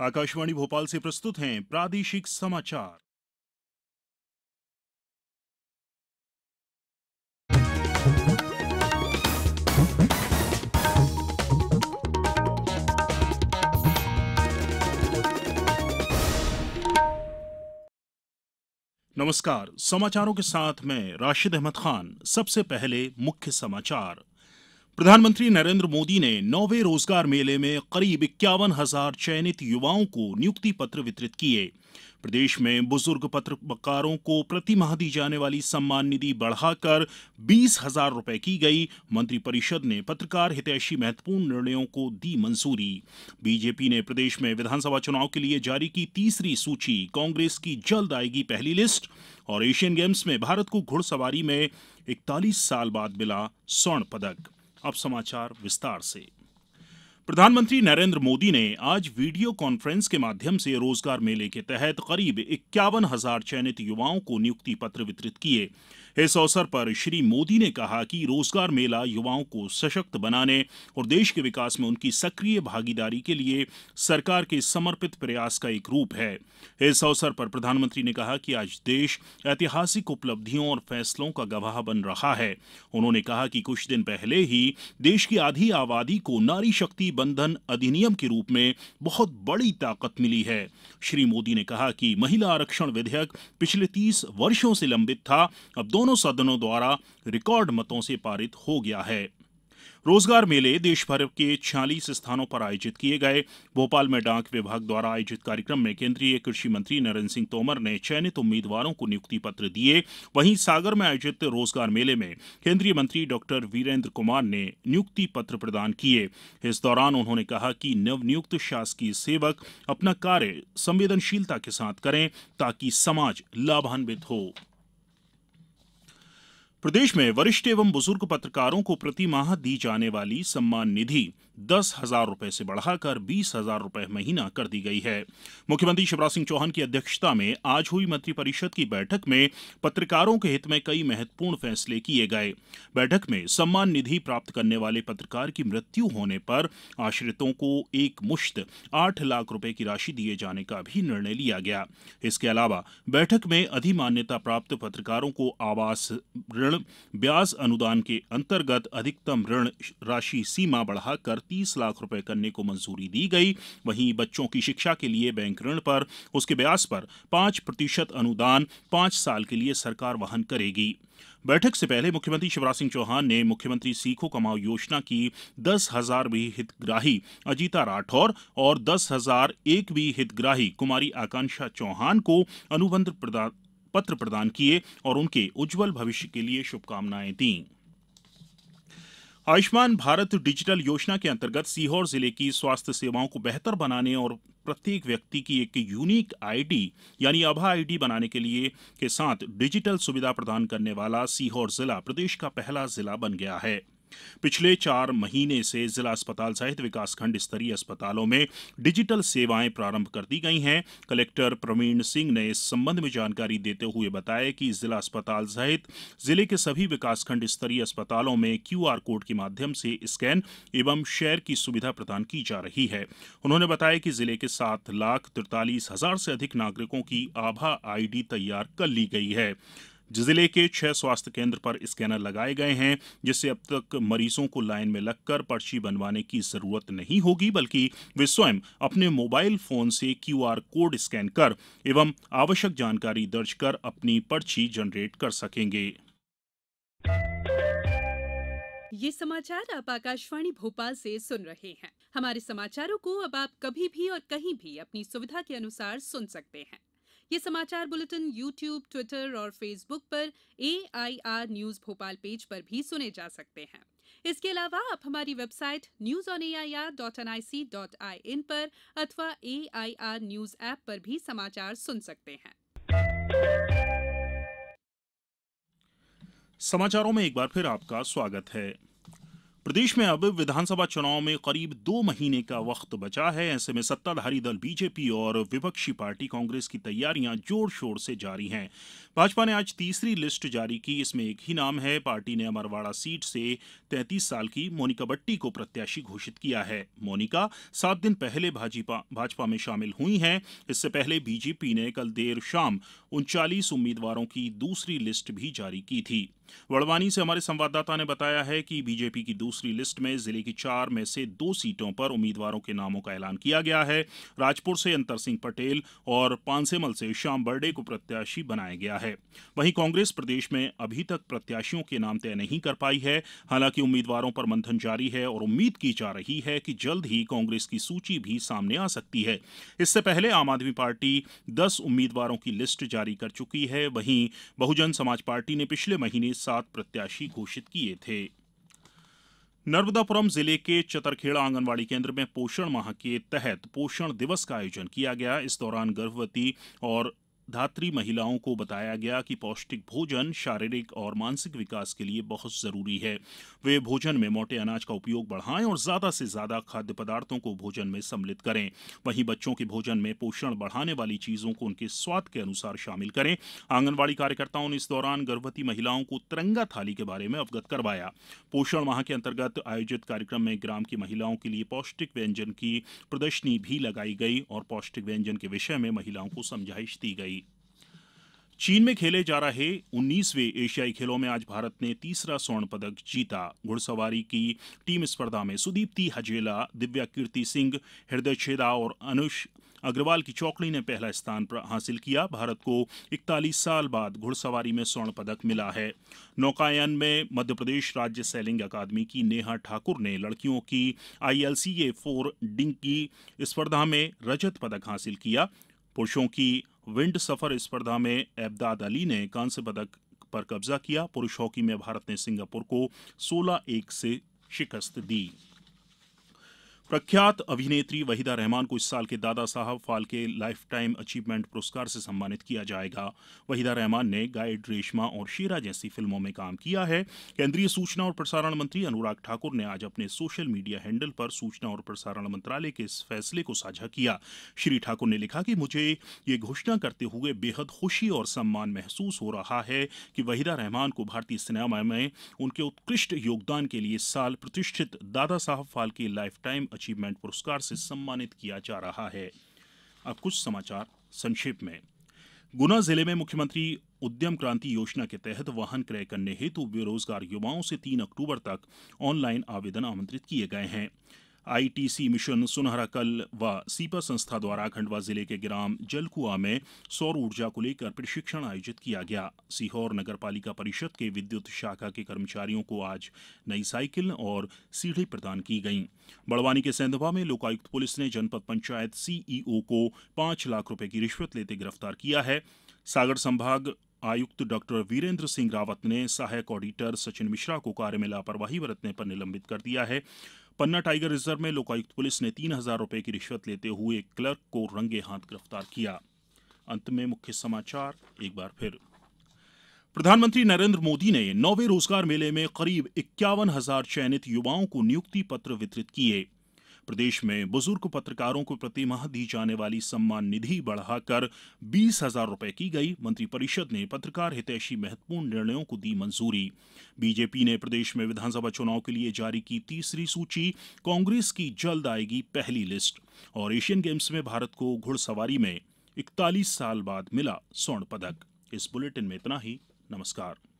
आकाशवाणी भोपाल से प्रस्तुत हैं प्रादेशिक समाचार नमस्कार समाचारों के साथ मैं राशिद अहमद खान सबसे पहले मुख्य समाचार प्रधानमंत्री नरेंद्र मोदी ने नौवे रोजगार मेले में करीब इक्यावन हजार चयनित युवाओं को नियुक्ति पत्र वितरित किए प्रदेश में बुजुर्ग पत्रकारों को प्रति माह दी जाने वाली सम्मान निधि बढ़ाकर बीस हजार रुपए की गई मंत्रिपरिषद ने पत्रकार हितैषी महत्वपूर्ण निर्णयों को दी मंजूरी बीजेपी ने प्रदेश में विधानसभा चुनाव के लिए जारी की तीसरी सूची कांग्रेस की जल्द आएगी पहली लिस्ट और एशियन गेम्स में भारत को घुड़सवारी में इकतालीस साल बाद मिला स्वर्ण पदक अब समाचार विस्तार से प्रधानमंत्री नरेंद्र मोदी ने आज वीडियो कॉन्फ्रेंस के माध्यम से रोजगार मेले के तहत करीब इक्यावन हजार चयनित युवाओं को नियुक्ति पत्र वितरित किए इस अवसर पर श्री मोदी ने कहा कि रोजगार मेला युवाओं को सशक्त बनाने और देश के विकास में उनकी सक्रिय भागीदारी के लिए सरकार के समर्पित प्रयास का एक रूप है इस अवसर पर प्रधानमंत्री ने कहा कि आज देश ऐतिहासिक उपलब्धियों और फैसलों का गवाह बन रहा है उन्होंने कहा कि कुछ दिन पहले ही देश की आधी आबादी को नारी शक्ति बंधन अधिनियम के रूप में बहुत बड़ी ताकत मिली है श्री मोदी ने कहा कि महिला आरक्षण विधेयक पिछले तीस वर्षों से लंबित था अब दो दोनों सदनों द्वारा रिकॉर्ड मतों से पारित हो गया है रोजगार मेले देश भर के छियालीस स्थानों पर आयोजित किए गए भोपाल में डाक विभाग द्वारा आयोजित कार्यक्रम में केंद्रीय कृषि मंत्री नरेंद्र सिंह तोमर ने चयनित उम्मीदवारों को नियुक्ति पत्र दिए वहीं सागर में आयोजित रोजगार मेले में केंद्रीय मंत्री डॉक्टर वीरेंद्र कुमार ने नियुक्ति पत्र प्रदान किए इस दौरान उन्होंने कहा कि नवनियुक्त शासकीय सेवक अपना कार्य संवेदनशीलता के साथ करें ताकि समाज लाभान्वित हो प्रदेश में वरिष्ठ एवं बुजुर्ग पत्रकारों को प्रतिमाह दी जाने वाली सम्मान निधि दस हजार रूपए से बढ़ाकर बीस हजार रूपए महीना कर दी गई है मुख्यमंत्री शिवराज सिंह चौहान की अध्यक्षता में आज हुई मंत्रिपरिषद की बैठक में पत्रकारों के हित में कई महत्वपूर्ण फैसले किए गए बैठक में सम्मान निधि प्राप्त करने वाले पत्रकार की मृत्यु होने पर आश्रितों को एक मुश्त आठ लाख रुपए की राशि दिए जाने का भी निर्णय लिया गया इसके अलावा बैठक में अधिमान्यता प्राप्त पत्रकारों को आवास ऋण ब्याज अनुदान के अंतर्गत अधिकतम ऋण राशि सीमा बढ़ाकर तीस लाख रुपए करने को मंजूरी दी गई वहीं बच्चों की शिक्षा के लिए बैंक ऋण पर उसके ब्याज पर पांच प्रतिशत अनुदान पांच साल के लिए सरकार वहन करेगी बैठक से पहले मुख्यमंत्री शिवराज सिंह चौहान ने मुख्यमंत्री सीखो कमाओ योजना की दस हजार भी हितग्राही अजीता राठौर और दस हजार एक भी हितग्राही कुमारी आकांक्षा चौहान को अनुबंध प्रदान पत्र प्रदान किए और उनके उज्जवल भविष्य के लिए शुभकामनाएं दीं आयुष्मान भारत डिजिटल योजना के अंतर्गत सीहोर जिले की स्वास्थ्य सेवाओं को बेहतर बनाने और प्रत्येक व्यक्ति की एक यूनिक आईडी यानी अभा आईडी बनाने के लिए के साथ डिजिटल सुविधा प्रदान करने वाला सीहोर जिला प्रदेश का पहला जिला बन गया है पिछले चार महीने से जिला अस्पताल सहित विकासखंड स्तरीय अस्पतालों में डिजिटल सेवाएं प्रारंभ कर दी गई हैं कलेक्टर प्रवीण सिंह ने इस संबंध में जानकारी देते हुए बताया कि जिला अस्पताल सहित जिले के सभी विकासखंड स्तरीय अस्पतालों में क्यूआर कोड के माध्यम से स्कैन एवं शेयर की सुविधा प्रदान की जा रही है उन्होंने बताया कि जिले के सात लाख तिरतालीस हजार से अधिक नागरिकों की आभा आईडी तैयार कर ली गई है जिले के छह स्वास्थ्य केंद्र पर स्कैनर लगाए गए हैं जिससे अब तक मरीजों को लाइन में लगकर पर्ची बनवाने की जरूरत नहीं होगी बल्कि वे स्वयं अपने मोबाइल फोन से क्यूआर कोड स्कैन कर एवं आवश्यक जानकारी दर्ज कर अपनी पर्ची जनरेट कर सकेंगे ये समाचार आप आकाशवाणी भोपाल से सुन रहे हैं हमारे समाचारों को अब आप कभी भी और कहीं भी अपनी सुविधा के अनुसार सुन सकते हैं ये समाचार बुलेटिन यू ट्यूब ट्विटर और फेसबुक पर एआईआर न्यूज भोपाल पेज पर भी सुने जा सकते हैं इसके अलावा आप हमारी website news on A I R dot N I C dot I N पर अथवा A I R news app पर भी समाचार सुन सकते हैं समाचारों में एक बार फिर आपका स्वागत है प्रदेश में अब विधानसभा चुनाव में करीब दो महीने का वक्त बचा है ऐसे में सत्ताधारी दल बीजेपी और विपक्षी पार्टी कांग्रेस की तैयारियां जोर शोर से जारी हैं भाजपा ने आज तीसरी लिस्ट जारी की इसमें एक ही नाम है पार्टी ने अमरवाड़ा सीट से 33 साल की मोनिका बट्टी को प्रत्याशी घोषित किया है मोनिका सात दिन पहले भाजपा में शामिल हुई है इससे पहले बीजेपी ने कल देर शाम उनचालीस उम्मीदवारों की दूसरी लिस्ट भी जारी की थी वड़वानी से हमारे संवाददाता ने बताया है कि बीजेपी की दूसरी लिस्ट में जिले की चार में से दो सीटों पर उम्मीदवारों के नामों का ऐलान किया गया है राजपुर से अंतर सिंह पटेल और पानसेमल से श्याम बर्डे को प्रत्याशी बनाया गया है वहीं कांग्रेस प्रदेश में अभी तक प्रत्याशियों के नाम तय नहीं कर पाई है हालांकि उम्मीदवारों पर मंथन जारी है और उम्मीद की जा रही है कि जल्द ही कांग्रेस की सूची भी सामने आ सकती है इससे पहले आम आदमी पार्टी दस उम्मीदवारों की लिस्ट जारी कर चुकी है वहीं बहुजन समाज पार्टी ने पिछले महीने सात प्रत्याशी घोषित किए थे नर्मदापुरम जिले के चतरखेड़ा आंगनवाड़ी केंद्र में पोषण माह के तहत पोषण दिवस का आयोजन किया गया इस दौरान गर्भवती और धात्री महिलाओं को बताया गया कि पौष्टिक भोजन शारीरिक और मानसिक विकास के लिए बहुत जरूरी है वे भोजन में मोटे अनाज का उपयोग बढ़ाएं और ज्यादा से ज्यादा खाद्य पदार्थों को भोजन में सम्मिलित करें वहीं बच्चों के भोजन में पोषण बढ़ाने वाली चीजों को उनके स्वाद के अनुसार शामिल करें आंगनबाड़ी कार्यकर्ताओं ने इस दौरान गर्भवती महिलाओं को तिरंगा थाली के बारे में अवगत करवाया पोषण माह के अंतर्गत आयोजित कार्यक्रम में ग्राम की महिलाओं के लिए पौष्टिक व्यंजन की प्रदर्शनी भी लगाई गई और पौष्टिक व्यंजन के विषय में महिलाओं को समझाइश दी गई चीन में खेले जा रहे 19वें एशियाई खेलों में आज भारत ने तीसरा स्वर्ण पदक जीता घुड़सवारी की टीम स्पर्धा में सुदीप्ति हजेला दिव्या कीर्ति सिंह हृदय छेदा और अनुष अग्रवाल की चौकड़ी ने पहला स्थान हासिल किया भारत को 41 साल बाद घुड़सवारी में स्वर्ण पदक मिला है नौकायन में मध्य प्रदेश राज्य सेलिंग अकादमी की नेहा ठाकुर ने लड़कियों की आईएलसीए फोर डिंग की स्पर्धा में रजत पदक हासिल किया पुरुषों की विंड सफर स्पर्धा में एबदाद अली ने कांस्य पदक पर कब्जा किया पुरुष हॉकी में भारत ने सिंगापुर को सोलह एक से शिकस्त दी प्रख्यात अभिनेत्री वहीदा रहमान को इस साल के दादा साहब फाल्के लाइफटाइम अचीवमेंट पुरस्कार से सम्मानित किया जाएगा वहीदा रहमान ने गाइड रेशमा और शेरा जैसी फिल्मों में काम किया है केंद्रीय सूचना और प्रसारण मंत्री अनुराग ठाकुर ने आज अपने सोशल मीडिया हैंडल पर सूचना और प्रसारण मंत्रालय के इस फैसले को साझा किया श्री ठाकुर ने लिखा कि मुझे ये घोषणा करते हुए बेहद खुशी और सम्मान महसूस हो रहा है कि वहीदा रहमान को भारतीय सिनेमा में उनके उत्कृष्ट योगदान के लिए इस साल प्रतिष्ठित दादा साहब फाल्के टाइम अचीवमेंट पुरस्कार से सम्मानित किया जा रहा है अब कुछ समाचार संक्षेप में गुना जिले में मुख्यमंत्री उद्यम क्रांति योजना के तहत वाहन क्रय करने हेतु बेरोजगार युवाओं से तीन अक्टूबर तक ऑनलाइन आवेदन आमंत्रित किए गए हैं आईटीसी मिशन सुनहरा कल व सीपा संस्था द्वारा खंडवा जिले के ग्राम जलकुआ में सौर ऊर्जा को लेकर प्रशिक्षण आयोजित किया गया सीहोर नगर पालिका परिषद के विद्युत शाखा के कर्मचारियों को आज नई साइकिल और सीढ़ी प्रदान की गई बड़वानी के सेंधवा में लोकायुक्त पुलिस ने जनपद पंचायत सीईओ को पांच लाख रूपये की रिश्वत लेते गिरफ्तार किया है सागर संभाग आयुक्त डॉक्टर वीरेंद्र सिंह रावत ने सहायक ऑडिटर सचिन मिश्रा को कार्य में लापरवाही बरतने पर निलंबित कर दिया है पन्ना टाइगर रिजर्व में लोकायुक्त पुलिस ने तीन हजार रूपये की रिश्वत लेते हुए एक क्लर्क को रंगे हाथ गिरफ्तार किया अंत में मुख्य समाचार एक बार फिर प्रधानमंत्री नरेंद्र मोदी ने नौवे रोजगार मेले में करीब इक्यावन हजार चयनित युवाओं को नियुक्ति पत्र वितरित किए प्रदेश में बुजुर्ग पत्रकारों को प्रतिमाह दी जाने वाली सम्मान निधि बढ़ाकर बीस हजार रूपए की गई मंत्रिपरिषद ने पत्रकार हितैषी महत्वपूर्ण निर्णयों को दी मंजूरी बीजेपी ने प्रदेश में विधानसभा चुनाव के लिए जारी की तीसरी सूची कांग्रेस की जल्द आएगी पहली लिस्ट और एशियन गेम्स में भारत को घुड़सवारी में इकतालीस साल बाद मिला स्वर्ण पदक इस बुलेटिन में इतना ही नमस्कार